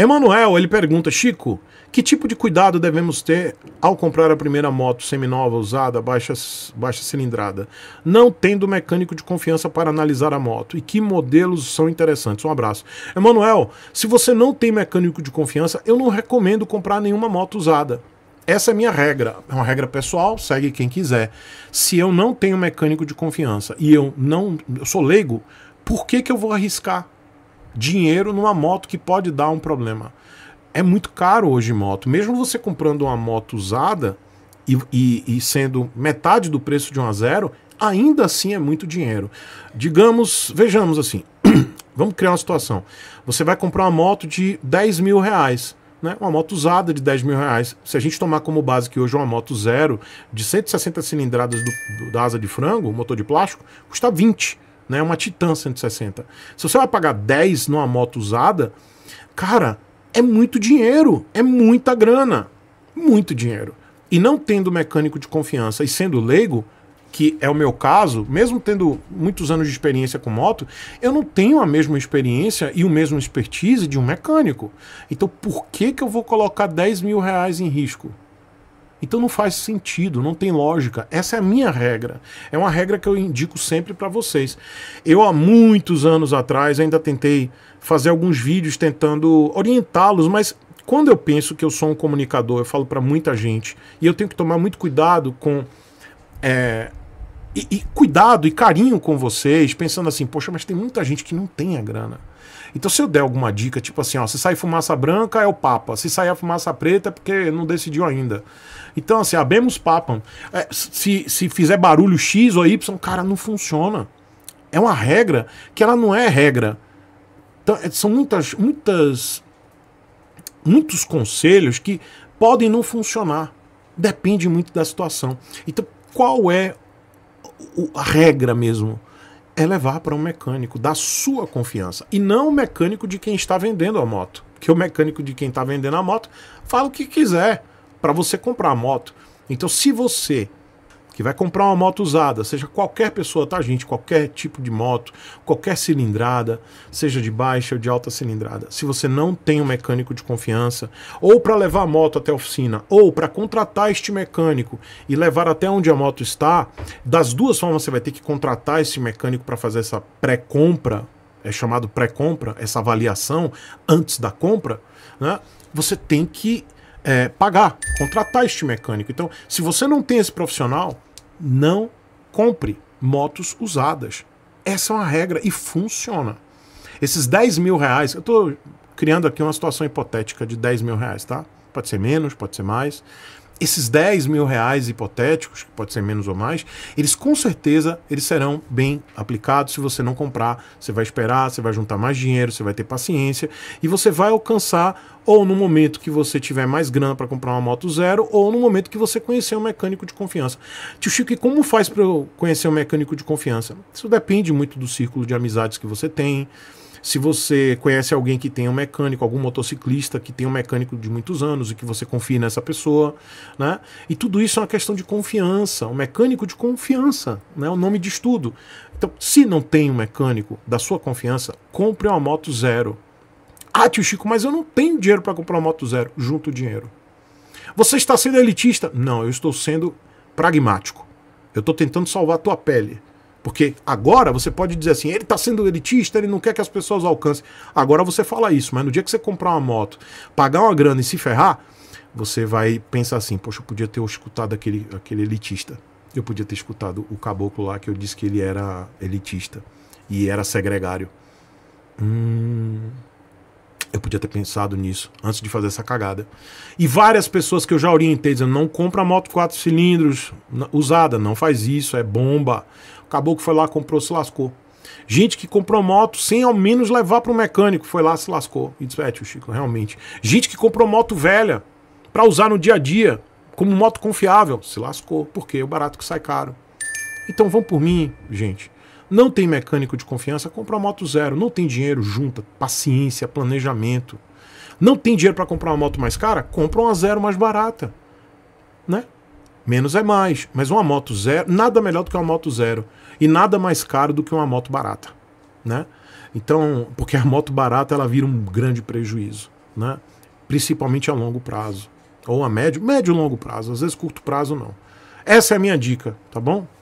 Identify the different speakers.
Speaker 1: Emanuel, ele pergunta, Chico, que tipo de cuidado devemos ter ao comprar a primeira moto seminova usada, baixa, baixa cilindrada, não tendo mecânico de confiança para analisar a moto? E que modelos são interessantes? Um abraço. Emanuel, se você não tem mecânico de confiança, eu não recomendo comprar nenhuma moto usada. Essa é minha regra, é uma regra pessoal, segue quem quiser. Se eu não tenho mecânico de confiança e eu não eu sou leigo, por que, que eu vou arriscar? dinheiro numa moto que pode dar um problema. É muito caro hoje moto. Mesmo você comprando uma moto usada e, e, e sendo metade do preço de um a zero, ainda assim é muito dinheiro. Digamos, vejamos assim, vamos criar uma situação. Você vai comprar uma moto de 10 mil reais. Né, uma moto usada de 10 mil reais. Se a gente tomar como base que hoje uma moto zero de 160 cilindradas do, do, da asa de frango, motor de plástico, custa 20 né? Uma Titan 160. Se você vai pagar 10 numa moto usada, cara, é muito dinheiro, é muita grana, muito dinheiro. E não tendo mecânico de confiança e sendo leigo, que é o meu caso, mesmo tendo muitos anos de experiência com moto, eu não tenho a mesma experiência e o mesmo expertise de um mecânico. Então por que, que eu vou colocar 10 mil reais em risco? Então não faz sentido, não tem lógica. Essa é a minha regra. É uma regra que eu indico sempre para vocês. Eu há muitos anos atrás ainda tentei fazer alguns vídeos tentando orientá-los, mas quando eu penso que eu sou um comunicador, eu falo para muita gente e eu tenho que tomar muito cuidado com é, e, e cuidado e carinho com vocês, pensando assim, poxa, mas tem muita gente que não tem a grana. Então, se eu der alguma dica, tipo assim, ó, se sair fumaça branca é o Papa, se sair a fumaça preta é porque não decidiu ainda. Então, assim, abemos papa É, se, se fizer barulho X ou Y, cara, não funciona. É uma regra que ela não é regra. Então, é, são muitas, muitas, muitos conselhos que podem não funcionar. Depende muito da situação. Então, qual é a regra mesmo é levar para um mecânico da sua confiança e não o mecânico de quem está vendendo a moto. Porque o mecânico de quem está vendendo a moto fala o que quiser para você comprar a moto. Então, se você que vai comprar uma moto usada, seja qualquer pessoa, tá, gente? Qualquer tipo de moto, qualquer cilindrada, seja de baixa ou de alta cilindrada. Se você não tem um mecânico de confiança, ou para levar a moto até a oficina, ou para contratar este mecânico e levar até onde a moto está, das duas formas você vai ter que contratar esse mecânico para fazer essa pré-compra, é chamado pré-compra, essa avaliação antes da compra, né? Você tem que é, pagar, contratar este mecânico. Então, se você não tem esse profissional, não compre motos usadas. Essa é uma regra e funciona. Esses 10 mil reais, eu estou criando aqui uma situação hipotética de 10 mil reais, tá? Pode ser menos, pode ser mais esses 10 mil reais hipotéticos, que pode ser menos ou mais, eles com certeza eles serão bem aplicados. Se você não comprar, você vai esperar, você vai juntar mais dinheiro, você vai ter paciência e você vai alcançar ou no momento que você tiver mais grana para comprar uma moto zero, ou no momento que você conhecer um mecânico de confiança. Tio Chico, e como faz para eu conhecer um mecânico de confiança? Isso depende muito do círculo de amizades que você tem, se você conhece alguém que tem um mecânico, algum motociclista que tem um mecânico de muitos anos e que você confie nessa pessoa, né? E tudo isso é uma questão de confiança, um mecânico de confiança, né? O nome de estudo. Então, se não tem um mecânico da sua confiança, compre uma moto zero. Ah, tio Chico, mas eu não tenho dinheiro para comprar uma moto zero. Junto o dinheiro. Você está sendo elitista? Não, eu estou sendo pragmático. Eu estou tentando salvar a tua pele. Porque agora você pode dizer assim, ele está sendo elitista, ele não quer que as pessoas alcancem. Agora você fala isso, mas no dia que você comprar uma moto, pagar uma grana e se ferrar, você vai pensar assim, poxa, eu podia ter escutado aquele, aquele elitista. Eu podia ter escutado o caboclo lá que eu disse que ele era elitista e era segregário. Hum, eu podia ter pensado nisso antes de fazer essa cagada. E várias pessoas que eu já orientei dizendo: não compra moto quatro cilindros usada, não faz isso, é bomba. Acabou que foi lá, comprou, se lascou. Gente que comprou moto sem ao menos levar para o mecânico, foi lá, se lascou. E disse: é, tio Chico, realmente. Gente que comprou moto velha para usar no dia a dia, como moto confiável, se lascou, porque é o barato que sai caro. Então vão por mim, gente. Não tem mecânico de confiança, compra uma moto zero. Não tem dinheiro, junta. Paciência, planejamento. Não tem dinheiro para comprar uma moto mais cara? Compra uma zero mais barata. Né? Menos é mais. Mas uma moto zero, nada melhor do que uma moto zero. E nada mais caro do que uma moto barata. Né? Então, porque a moto barata ela vira um grande prejuízo. Né? Principalmente a longo prazo. Ou a médio, médio e longo prazo. Às vezes curto prazo não. Essa é a minha dica, tá bom?